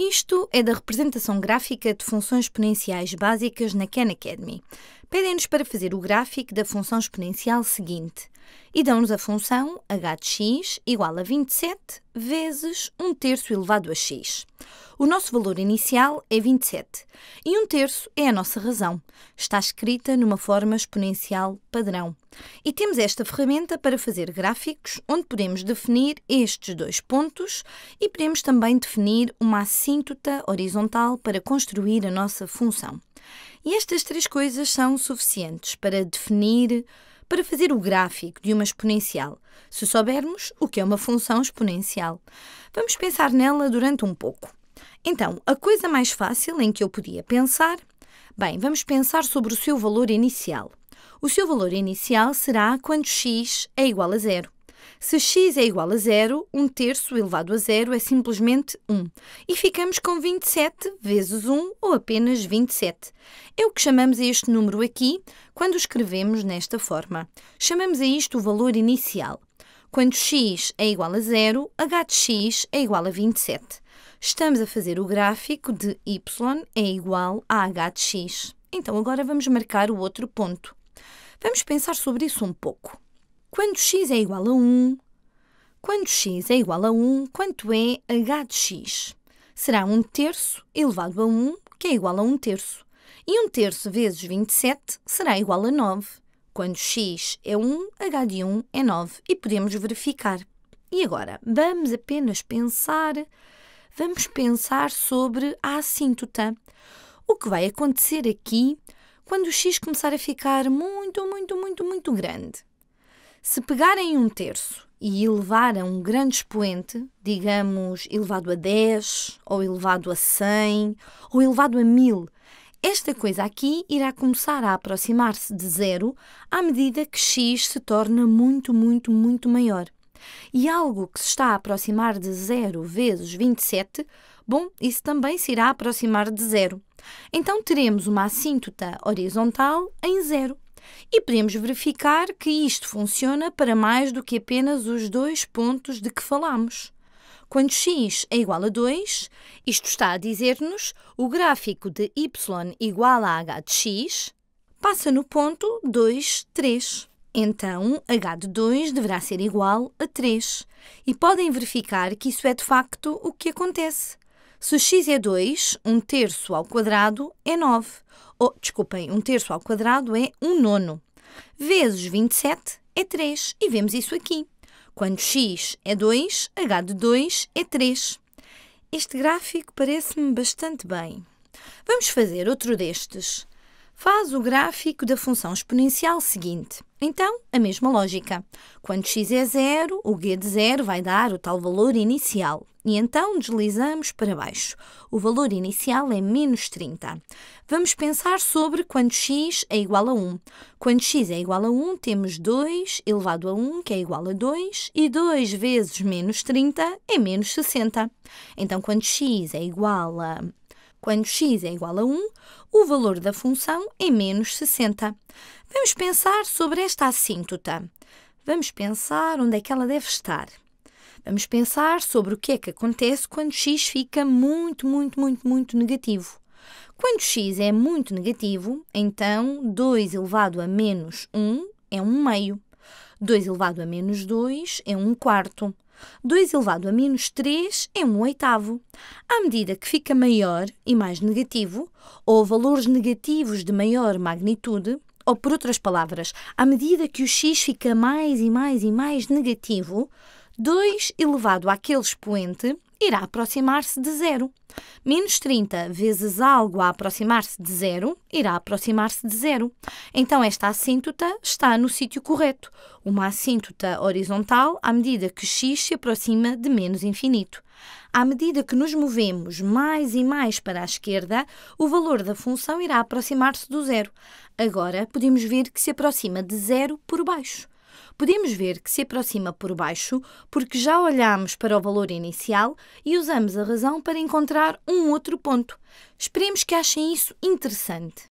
Isto é da representação gráfica de funções exponenciais básicas na Khan Academy. Pedem-nos para fazer o gráfico da função exponencial seguinte e dão-nos a função h de x igual a 27 vezes 1 terço elevado a x. O nosso valor inicial é 27 e 1 terço é a nossa razão. Está escrita numa forma exponencial padrão. E temos esta ferramenta para fazer gráficos onde podemos definir estes dois pontos e podemos também definir uma assíntota horizontal para construir a nossa função. E estas três coisas são suficientes para definir para fazer o gráfico de uma exponencial, se soubermos o que é uma função exponencial. Vamos pensar nela durante um pouco. Então, a coisa mais fácil em que eu podia pensar. Bem, vamos pensar sobre o seu valor inicial. O seu valor inicial será quando x é igual a zero. Se x é igual a zero, 1 terço elevado a zero é simplesmente 1. E ficamos com 27 vezes 1, ou apenas 27. É o que chamamos a este número aqui quando escrevemos nesta forma. Chamamos a isto o valor inicial. Quando x é igual a zero, h de x é igual a 27. Estamos a fazer o gráfico de y é igual a h de x. Então agora vamos marcar o outro ponto. Vamos pensar sobre isso um pouco. Quando x é igual a 1, quando x é igual a 1, quanto é h de x? Será 1 terço elevado a 1, que é igual a 1 terço. E 1 terço vezes 27 será igual a 9. Quando x é 1, h de 1 é 9. E podemos verificar. E agora, vamos apenas pensar, vamos pensar sobre a assíntota. O que vai acontecer aqui quando o x começar a ficar muito, muito, muito, muito grande? Se pegarem um terço e elevar a um grande expoente, digamos elevado a 10, ou elevado a 100, ou elevado a 1000, esta coisa aqui irá começar a aproximar-se de zero à medida que x se torna muito, muito, muito maior. E algo que se está a aproximar de zero vezes 27, bom, isso também se irá aproximar de zero. Então teremos uma assíntota horizontal em zero e podemos verificar que isto funciona para mais do que apenas os dois pontos de que falámos. Quando x é igual a 2, isto está a dizer-nos o gráfico de y igual a h de x passa no ponto 2, 3. Então, h de 2 deverá ser igual a 3. E podem verificar que isso é de facto o que acontece. Se x é 2, 1 um terço ao quadrado é 9 ou, oh, desculpem, um terço ao quadrado é um nono. Vezes 27 é 3, e vemos isso aqui. Quando x é 2, h de 2 é 3. Este gráfico parece-me bastante bem. Vamos fazer outro destes faz o gráfico da função exponencial seguinte. Então, a mesma lógica. Quando x é zero, o g de zero vai dar o tal valor inicial. E então deslizamos para baixo. O valor inicial é menos 30. Vamos pensar sobre quando x é igual a 1. Quando x é igual a 1, temos 2 elevado a 1, que é igual a 2, e 2 vezes menos 30 é menos 60. Então, quando x é igual a quando x é igual a 1, o valor da função é menos 60. Vamos pensar sobre esta assíntota. Vamos pensar onde é que ela deve estar. Vamos pensar sobre o que é que acontece quando x fica muito, muito, muito, muito negativo. Quando x é muito negativo, então 2 elevado a menos 1 é 1 meio. 2 elevado a menos 2 é 1 quarto. 2 elevado a menos 3 é 1 oitavo. À medida que fica maior e mais negativo, ou valores negativos de maior magnitude, ou por outras palavras, à medida que o x fica mais e mais e mais negativo, 2 elevado àquele expoente irá aproximar-se de zero. Menos 30 vezes algo a aproximar-se de zero irá aproximar-se de zero. Então, esta assíntota está no sítio correto, uma assíntota horizontal à medida que x se aproxima de menos infinito. À medida que nos movemos mais e mais para a esquerda, o valor da função irá aproximar-se do zero. Agora, podemos ver que se aproxima de zero por baixo podemos ver que se aproxima por baixo porque já olhamos para o valor inicial e usamos a razão para encontrar um outro ponto. Esperemos que achem isso interessante.